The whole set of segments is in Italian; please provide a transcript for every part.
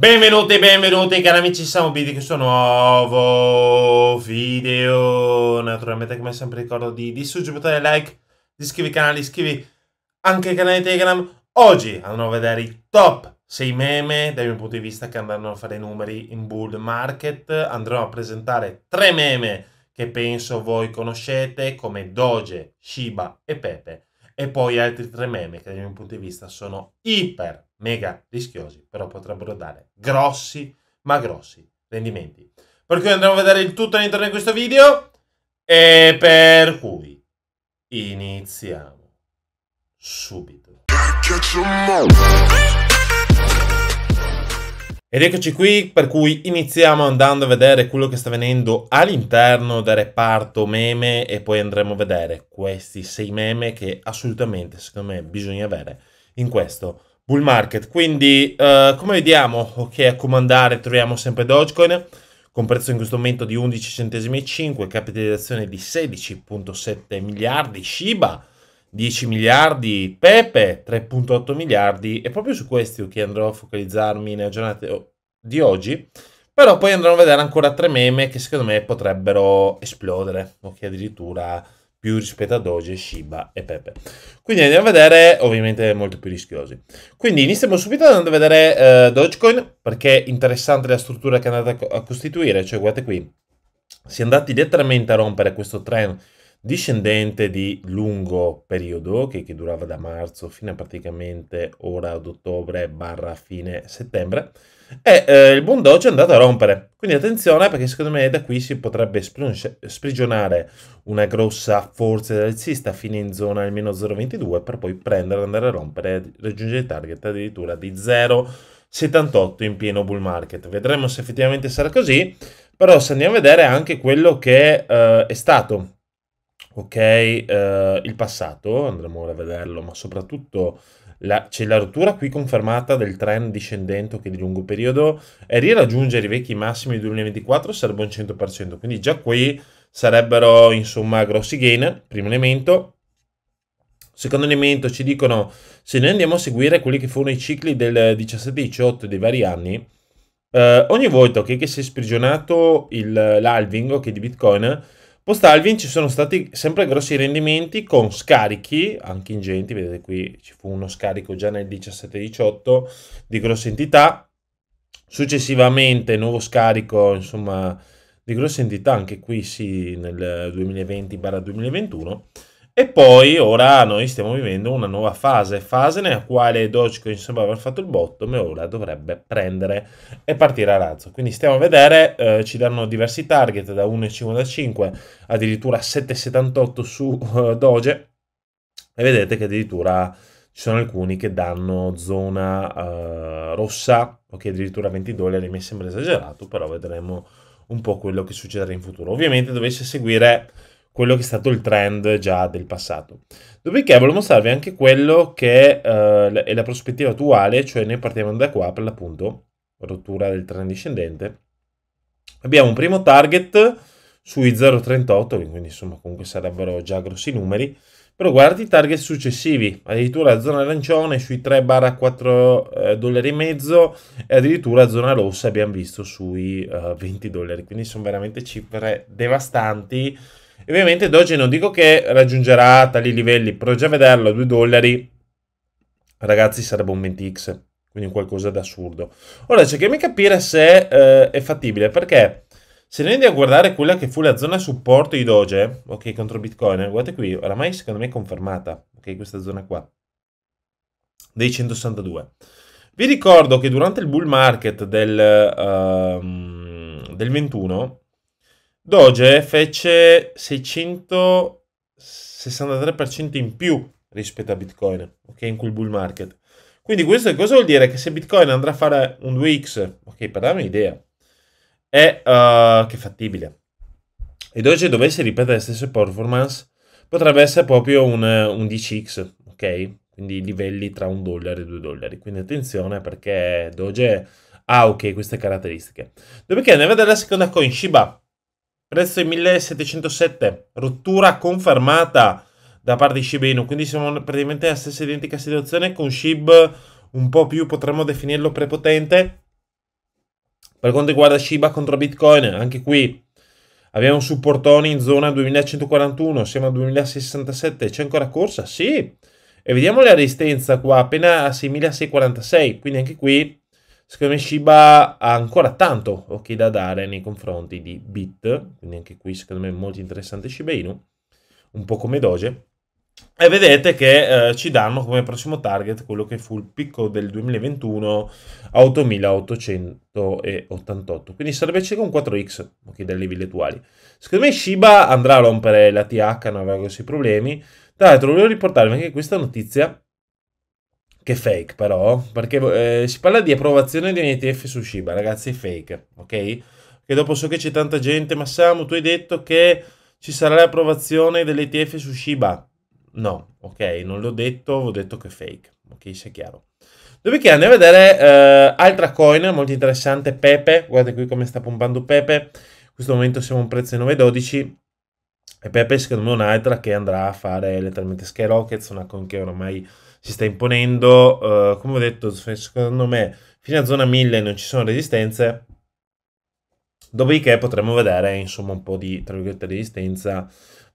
Benvenuti benvenuti cari amici, siamo Bidi questo nuovo video Naturalmente come sempre ricordo di, di su, like, di iscrivervi al canale, iscrivi anche al canale Telegram Oggi andremo a vedere i top 6 meme dal mio punto di vista che andranno a fare i numeri in bull market Andremo a presentare 3 meme che penso voi conoscete come Doge, Shiba e Pepe E poi altri 3 meme che dal mio punto di vista sono iper mega rischiosi, però potrebbero dare grossi, ma grossi rendimenti. Per cui andremo a vedere il tutto all'interno di questo video e per cui iniziamo subito. Ed eccoci qui, per cui iniziamo andando a vedere quello che sta venendo all'interno del reparto meme e poi andremo a vedere questi sei meme che assolutamente secondo me bisogna avere in questo bull market. Quindi, eh, come vediamo, ok, a comandare troviamo sempre Dogecoin con prezzo in questo momento di 11 centesimi e 5, capitalizzazione di 16.7 miliardi, Shiba 10 miliardi, Pepe 3.8 miliardi e proprio su questi okay, andrò a focalizzarmi nelle giornate di oggi. Però poi andremo a vedere ancora tre meme che secondo me potrebbero esplodere, o che addirittura più rispetto a Doge, Shiba e Pepe. Quindi andiamo a vedere, ovviamente molto più rischiosi. Quindi iniziamo subito andando a vedere eh, Dogecoin, perché è interessante la struttura che è andata a costituire, cioè guardate qui, si è andati letteralmente a rompere questo trend discendente di lungo periodo che, che, durava da marzo fino a praticamente ora ad ottobre barra fine settembre e eh, il buon doge è andato a rompere quindi attenzione perché secondo me da qui si potrebbe sprigionare una grossa forza rialzista fino in zona almeno 0,22 per poi prendere andare a rompere e raggiungere il target addirittura di 0,78 in pieno bull market vedremo se effettivamente sarà così però se andiamo a vedere anche quello che eh, è stato ok? Eh, il passato, andremo ora a vederlo, ma soprattutto c'è la rottura qui confermata del trend discendente che di lungo periodo e riraggiungere i vecchi massimi del 2024 sarebbe un 100%, quindi già qui sarebbero insomma grossi gain, primo elemento. Secondo elemento ci dicono se noi andiamo a seguire quelli che furono i cicli del 17-18 dei vari anni, eh, ogni volta che, che si è sprigionato l'halving ok, di Bitcoin Post Alvin ci sono stati sempre grossi rendimenti con scarichi, anche ingenti, vedete qui ci fu uno scarico già nel 17-18 di grosse entità, successivamente nuovo scarico insomma di grosse entità anche qui sì nel 2020-2021 e poi ora noi stiamo vivendo una nuova fase, fase nella quale Dogecoin sembra aver fatto il bottom e ora dovrebbe prendere e partire a razzo. Quindi stiamo a vedere, eh, ci danno diversi target da 1,55 addirittura 7,78 su uh, Doge e vedete che addirittura ci sono alcuni che danno zona uh, rossa, ok addirittura 20 dollari, mi sembra esagerato, però vedremo un po' quello che succederà in futuro. Ovviamente dovesse seguire quello che è stato il trend già del passato. Dopodiché volevo mostrarvi anche quello che eh, è la prospettiva attuale, cioè noi partiamo da qua per l'appunto, rottura del trend discendente. Abbiamo un primo target sui 0,38, quindi insomma comunque sarebbero già grossi numeri, però guardi i target successivi, addirittura zona arancione sui 3-4 eh, dollari e mezzo e addirittura zona rossa abbiamo visto sui uh, eh, 20 dollari, quindi sono veramente cifre devastanti. E ovviamente Doge non dico che raggiungerà tali livelli, però già vederlo a 2 dollari, ragazzi, sarebbe un 20x, quindi qualcosa d'assurdo. Ora cerchiamo di capire se uh, è fattibile, perché se andiamo a guardare quella che fu la zona supporto di Doge, ok, contro Bitcoin, guardate qui, oramai secondo me è confermata, ok, questa zona qua, dei 162. Vi ricordo che durante il bull market del, uh, del 21, Doge fece 663% in più rispetto a Bitcoin, ok, in quel bull market. Quindi questo cosa vuol dire? Che se Bitcoin andrà a fare un 2x, ok, per darmi un'idea, è uh, eh, che è fattibile. E Doge dovesse ripetere le stesse performance, potrebbe essere proprio un, un 10x, ok? Quindi livelli tra un dollaro e due dollari. Quindi attenzione perché Doge ha ah, ok queste caratteristiche. Dopodiché andiamo a vedere la seconda coin, Shiba. Prezzo di 1707, rottura confermata da parte di Shiba Inu. Quindi siamo praticamente nella stessa identica situazione con Shib un po' più, potremmo definirlo prepotente, per quanto riguarda Shiba contro Bitcoin, anche qui abbiamo un supportone in zona 2141, siamo a 2067, c'è ancora corsa? Sì! E vediamo la resistenza qua, appena a 6646, quindi anche qui secondo me Shiba ha ancora tanto occhi da dare nei confronti di Bit, quindi anche qui secondo me è molto interessante Shiba Inu, un po' come Doge. E vedete che eh, ci danno come prossimo target quello che fu il picco del 2021 a 8888. Quindi sarebbe circa un 4x okay, dei livelli attuali. Secondo me Shiba andrà a rompere la TH, non avrà grossi problemi. Tra l'altro volevo riportarvi anche questa notizia, che è fake però, perché eh, si parla di approvazione di un ETF su Shiba, ragazzi è fake, ok? Che dopo so che c'è tanta gente, ma Samu tu hai detto che ci sarà l'approvazione dell'ETF su Shiba No, ok, non l'ho detto, ho detto che è fake. Ok, sia chiaro. Dopodiché andiamo a vedere eh, altra coin molto interessante, Pepe. Guardate qui come sta pompando Pepe. In questo momento siamo a un prezzo di 9,12. E Pepe secondo me è un'altra che andrà a fare letteralmente Skyrockets, una coin che ormai si sta imponendo. Uh, come ho detto, secondo me fino a zona 1000 non ci sono resistenze. Dopodiché potremo vedere insomma un po' di resistenza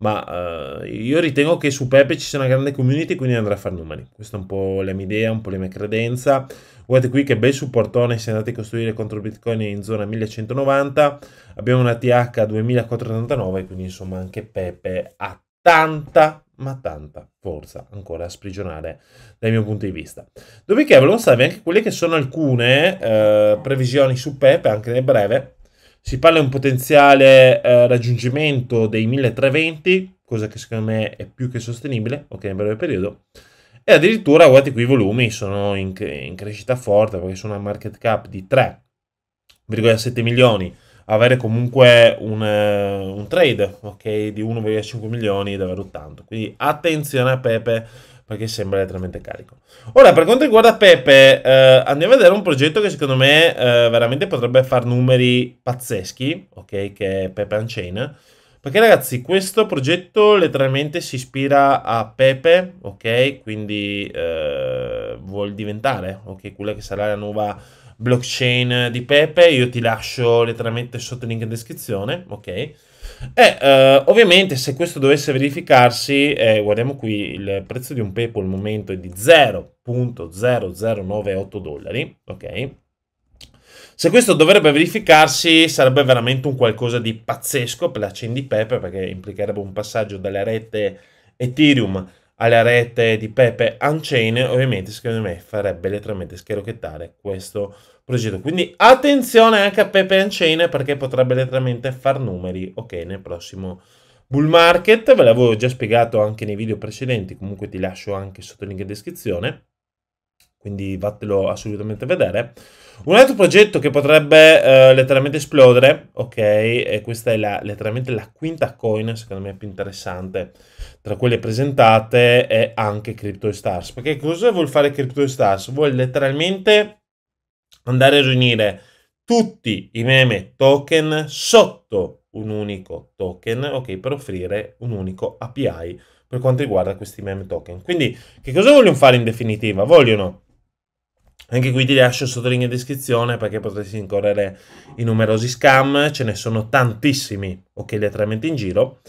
ma eh, io ritengo che su Pepe ci sia una grande community, quindi andrà a fare numeri. Questa è un po' la mia idea, un po' la mia credenza. Guardate qui che bel supportone se andate a costruire contro Bitcoin in zona 1190. Abbiamo una TH 2489, quindi insomma anche Pepe ha tanta ma tanta forza ancora a sprigionare dal mio punto di vista. Dopodiché volevo mostrarvi anche quelle che sono alcune eh, previsioni su Pepe, anche nel breve, si parla di un potenziale eh, raggiungimento dei 1320, cosa che secondo me è più che sostenibile, ok, in breve periodo. E addirittura, guardate qui, i volumi sono in, in crescita forte perché sono a market cap di 3,7 milioni. Avere comunque un, eh, un trade ok, di 1,5 milioni è davvero tanto. Quindi attenzione a Pepe perché sembra letteralmente carico. Ora, per quanto riguarda Pepe, eh, andiamo a vedere un progetto che secondo me eh, veramente potrebbe far numeri pazzeschi, ok? Che è Pepe Unchain. Perché ragazzi, questo progetto letteralmente si ispira a Pepe, ok? Quindi eh, vuol diventare, ok? Quella che sarà la nuova blockchain di Pepe. Io ti lascio letteralmente sotto il link in descrizione, ok? E eh, eh, ovviamente se questo dovesse verificarsi, eh, guardiamo qui, il prezzo di un PayPal al momento è di 0.0098 dollari, ok? Se questo dovrebbe verificarsi sarebbe veramente un qualcosa di pazzesco per la chain di Pepe perché implicherebbe un passaggio dalle rette Ethereum alla rete di Pepe Unchain, ovviamente secondo me farebbe letteralmente scherochettare questo progetto. Quindi attenzione anche a Pepe Unchain perché potrebbe letteralmente far numeri, ok, nel prossimo bull market. Ve l'avevo già spiegato anche nei video precedenti, comunque ti lascio anche sotto il link in descrizione quindi vattelo assolutamente a vedere. Un altro progetto che potrebbe eh, letteralmente esplodere, ok, e questa è la, letteralmente la quinta coin, secondo me più interessante tra quelle presentate, è anche CryptoStars. Perché cosa vuol fare CryptoStars? Vuol letteralmente andare a riunire tutti i meme token sotto un unico token, ok, per offrire un unico API per quanto riguarda questi meme token. Quindi, che cosa vogliono fare in definitiva? Vogliono anche qui ti lascio sotto link in descrizione perché potresti incorrere in numerosi scam, ce ne sono tantissimi, ok, letteralmente in giro.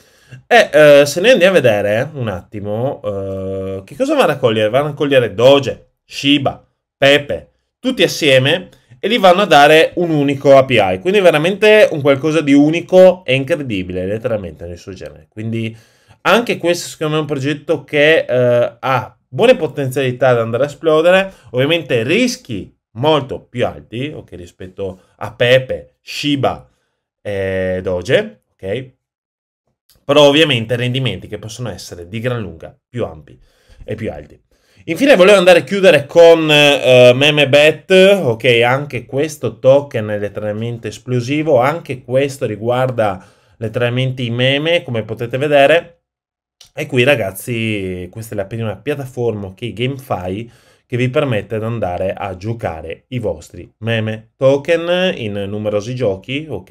E eh, se ne andiamo a vedere un attimo, eh, che cosa vanno a raccogliere? Vanno a raccogliere Doge, Shiba, Pepe, tutti assieme e li vanno a dare un unico API. Quindi veramente un qualcosa di unico e incredibile, letteralmente nel suo genere. Quindi anche questo secondo me è un progetto che eh, ha buone potenzialità da andare a esplodere, ovviamente rischi molto più alti okay, rispetto a Pepe, Shiba e Doge, ok? Però ovviamente rendimenti che possono essere di gran lunga più ampi e più alti. Infine volevo andare a chiudere con eh, MemeBet, ok, anche questo token è letteralmente esplosivo, anche questo riguarda letteralmente i meme, come potete vedere e qui ragazzi, questa è la prima piattaforma che GameFi che vi permette di andare a giocare i vostri meme token in numerosi giochi, ok?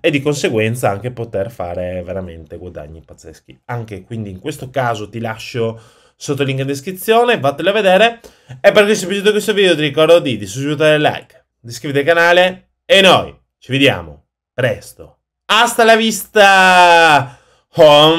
E di conseguenza anche poter fare veramente guadagni pazzeschi. Anche quindi in questo caso ti lascio sotto il link in descrizione, vatela a vedere. E per chi è piaciuto questo video ti ricordo di, di suscriverti like, di iscriverti al canale e noi ci vediamo presto. Hasta la vista! 黄。